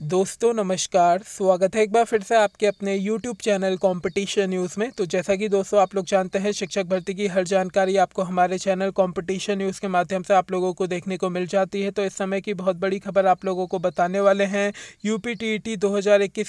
दोस्तों नमस्कार स्वागत है एक बार फिर से आपके अपने यूट्यूब चैनल कंपटीशन न्यूज़ में तो जैसा कि दोस्तों आप लोग जानते हैं शिक्षक भर्ती की हर जानकारी आपको हमारे चैनल कंपटीशन न्यूज़ के माध्यम से आप लोगों को देखने को मिल जाती है तो इस समय की बहुत बड़ी खबर आप लोगों को बताने वाले हैं यू पी e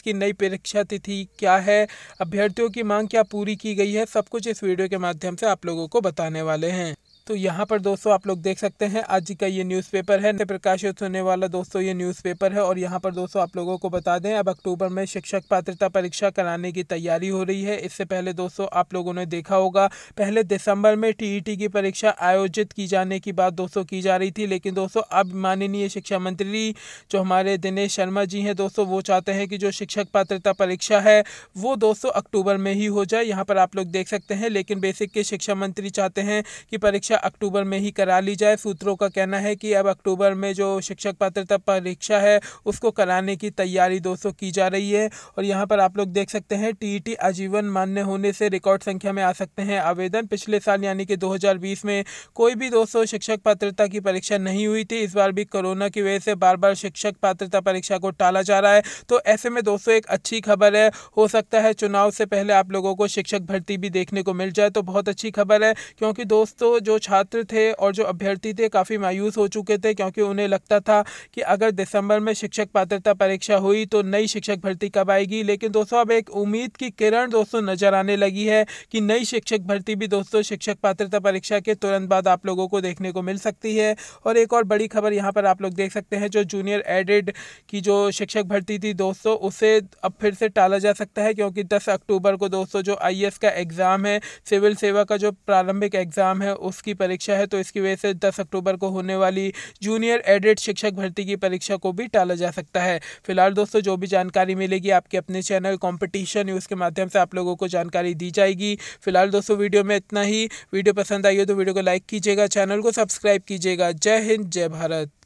की नई परीक्षा तिथि क्या है अभ्यर्थियों की मांग क्या पूरी की गई है सब कुछ इस वीडियो के माध्यम से आप लोगों को बताने वाले हैं तो यहाँ पर दोस्तों आप लोग देख सकते हैं आज का ये न्यूज़पेपर है प्रकाशित होने वाला दोस्तों ये न्यूज़पेपर है और यहाँ पर दोस्तों आप लोगों को बता दें अब अक्टूबर में शिक्षक पात्रता परीक्षा कराने की तैयारी हो रही है इससे पहले दोस्तों आप लोगों ने देखा होगा पहले दिसंबर में टीईटी e की परीक्षा आयोजित की जाने की बात दोस्तों की जा रही थी लेकिन दोस्तों अब माननीय शिक्षा मंत्री जो हमारे दिनेश शर्मा जी हैं दोस्तों वो चाहते हैं कि जो शिक्षक पात्रता परीक्षा है वो दोस्तों अक्टूबर में ही हो जाए यहाँ पर आप लोग देख सकते हैं लेकिन बेसिक के शिक्षा मंत्री चाहते हैं कि परीक्षा परीक्षा अक्टूबर में ही करा ली जाए सूत्रों का कहना है कि अब अक्टूबर में जो शिक्षक पात्रता परीक्षा है उसको कराने की तैयारी दोस्तों की जा रही है और यहाँ पर आप लोग देख सकते हैं टीईटी आजीवन मान्य होने से रिकॉर्ड संख्या में आ सकते हैं आवेदन पिछले साल यानी कि 2020 में कोई भी दोस्तों शिक्षक पात्रता की परीक्षा नहीं हुई थी इस बार भी कोरोना की वजह से बार बार शिक्षक पात्रता परीक्षा को टाला जा रहा है तो ऐसे में दोस्तों एक अच्छी खबर है हो सकता है चुनाव से पहले आप लोगों को शिक्षक भर्ती भी देखने को मिल जाए तो बहुत अच्छी खबर है क्योंकि दोस्तों जो छात्र थे और जो अभ्यर्थी थे काफ़ी मायूस हो चुके थे क्योंकि उन्हें लगता था कि अगर दिसंबर में शिक्षक पात्रता परीक्षा हुई तो नई शिक्षक भर्ती कब आएगी लेकिन दोस्तों अब एक उम्मीद की किरण दोस्तों नज़र आने लगी है कि नई शिक्षक भर्ती भी दोस्तों शिक्षक पात्रता परीक्षा के तुरंत बाद आप लोगों को देखने को मिल सकती है और एक और बड़ी खबर यहाँ पर आप लोग देख सकते हैं जो जूनियर एडेड की जो शिक्षक भर्ती थी दोस्तों उसे अब फिर से टाला जा सकता है क्योंकि दस अक्टूबर को दोस्तों जो आई e का एग्ज़ाम है सिविल सेवा का जो प्रारंभिक एग्ज़ाम है उसकी की परीक्षा है तो इसकी वजह से दस अक्टूबर को होने वाली जूनियर एडेड शिक्षक भर्ती की परीक्षा को भी टाला जा सकता है फिलहाल दोस्तों जो भी जानकारी मिलेगी आपके अपने चैनल कॉम्पिटिशन न्यूज़ के माध्यम से आप लोगों को जानकारी दी जाएगी फिलहाल दोस्तों वीडियो में इतना ही वीडियो पसंद आई हो तो वीडियो को लाइक कीजिएगा चैनल को सब्सक्राइब कीजिएगा जय हिंद जय भारत